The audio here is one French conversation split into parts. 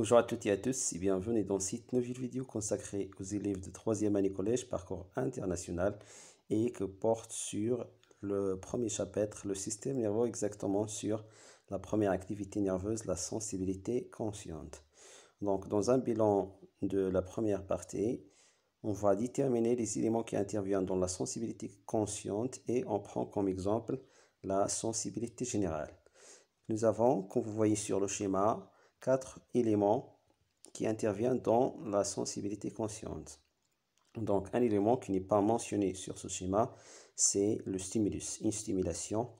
Bonjour à toutes et à tous et bienvenue dans cette nouvelle vidéo consacrée aux élèves de 3e année collège parcours international et que porte sur le premier chapitre, le système nerveux exactement sur la première activité nerveuse, la sensibilité consciente. Donc dans un bilan de la première partie, on va déterminer les éléments qui interviennent dans la sensibilité consciente et on prend comme exemple la sensibilité générale. Nous avons, comme vous voyez sur le schéma, quatre éléments qui interviennent dans la sensibilité consciente. Donc, un élément qui n'est pas mentionné sur ce schéma, c'est le stimulus, une stimulation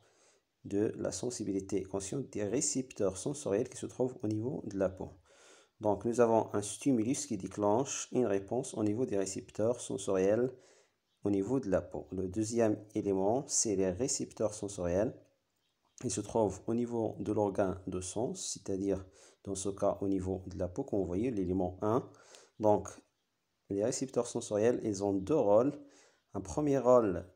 de la sensibilité consciente des récepteurs sensoriels qui se trouvent au niveau de la peau. Donc, nous avons un stimulus qui déclenche une réponse au niveau des récepteurs sensoriels au niveau de la peau. Le deuxième élément, c'est les récepteurs sensoriels. qui se trouvent au niveau de l'organe de sens, c'est-à-dire dans ce cas, au niveau de la peau, comme vous voyez, l'élément 1. Donc, les récepteurs sensoriels, ils ont deux rôles. Un premier rôle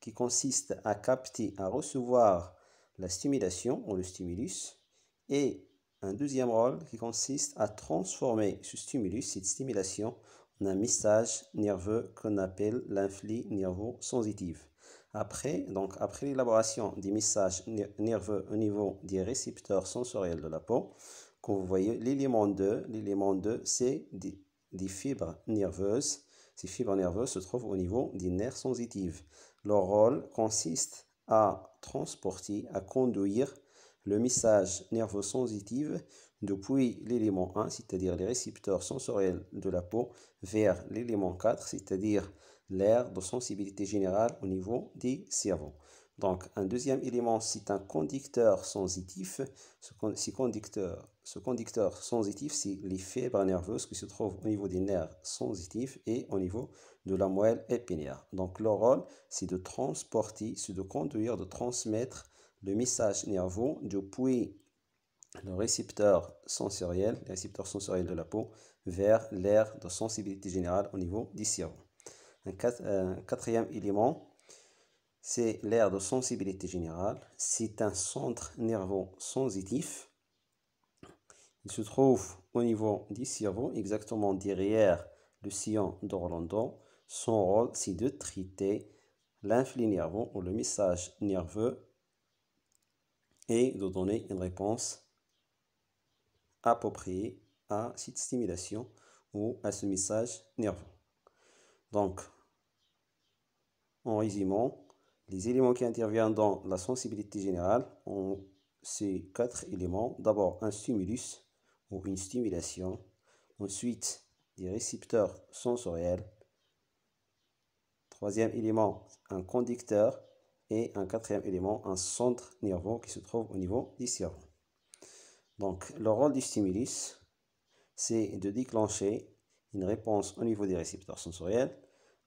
qui consiste à capter, à recevoir la stimulation ou le stimulus. Et un deuxième rôle qui consiste à transformer ce stimulus, cette stimulation, en un message nerveux qu'on appelle l'infli nerveux sensitif. Après, donc après l'élaboration des messages nerveux au niveau des récepteurs sensoriels de la peau, vous voyez, l'élément 2, l'élément 2, c'est des, fibres nerveuses. Ces fibres nerveuses se trouvent au niveau des nerfs sensitifs. Leur rôle consiste à transporter, à conduire le message nerveux sensitif depuis l'élément 1, c'est-à-dire les récepteurs sensoriels de la peau, vers l'élément 4, c'est-à-dire l'air de sensibilité générale au niveau des cerveaux. Donc, un deuxième élément, c'est un conducteur sensitif. Ce, conducteur, ce conducteur sensitif, c'est les fibres nerveuses qui se trouvent au niveau des nerfs sensitifs et au niveau de la moelle épinière. Donc, leur rôle, c'est de transporter, c'est de conduire, de transmettre le message nerveux depuis le récepteur sensoriel, le récepteur sensoriel de la peau, vers l'air de sensibilité générale au niveau du cerveau. Un, euh, quatrième élément, c'est l'aire de sensibilité générale. C'est un centre nerveux sensitif. Il se trouve au niveau du cerveau, exactement derrière le sillon d'Orlando. Son rôle, c'est de traiter l'influx nerveux ou le message nerveux et de donner une réponse appropriée à cette stimulation ou à ce message nerveux. Donc, en résumant, les éléments qui interviennent dans la sensibilité générale ont ces quatre éléments. D'abord, un stimulus ou une stimulation. Ensuite, des récepteurs sensoriels. Troisième élément, un conducteur. Et un quatrième élément, un centre nerveux qui se trouve au niveau du cerveau. Donc, le rôle du stimulus, c'est de déclencher une réponse au niveau des récepteurs sensoriels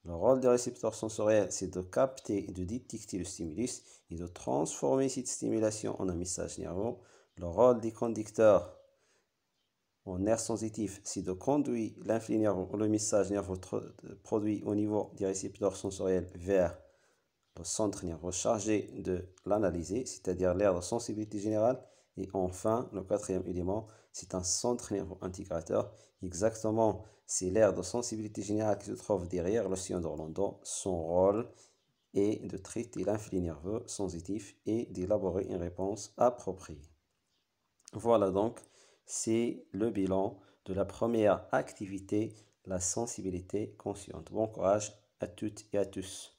le rôle des récepteurs sensoriels, c'est de capter et de détecter le stimulus et de transformer cette stimulation en un message nerveux. Le rôle des conducteurs en nerfs sensitif, c'est de conduire l'influx nerveux, le message nerveux euh, produit au niveau des récepteurs sensoriels vers le centre nerveux chargé de l'analyser, c'est-à-dire l'air de sensibilité générale. Et enfin, le quatrième élément, c'est un centre nerveux intégrateur. Exactement, c'est l'aire de sensibilité générale qui se trouve derrière l'océan d'Orlando. Son rôle est de traiter l'influx nerveux sensitif et d'élaborer une réponse appropriée. Voilà donc, c'est le bilan de la première activité, la sensibilité consciente. Bon courage à toutes et à tous.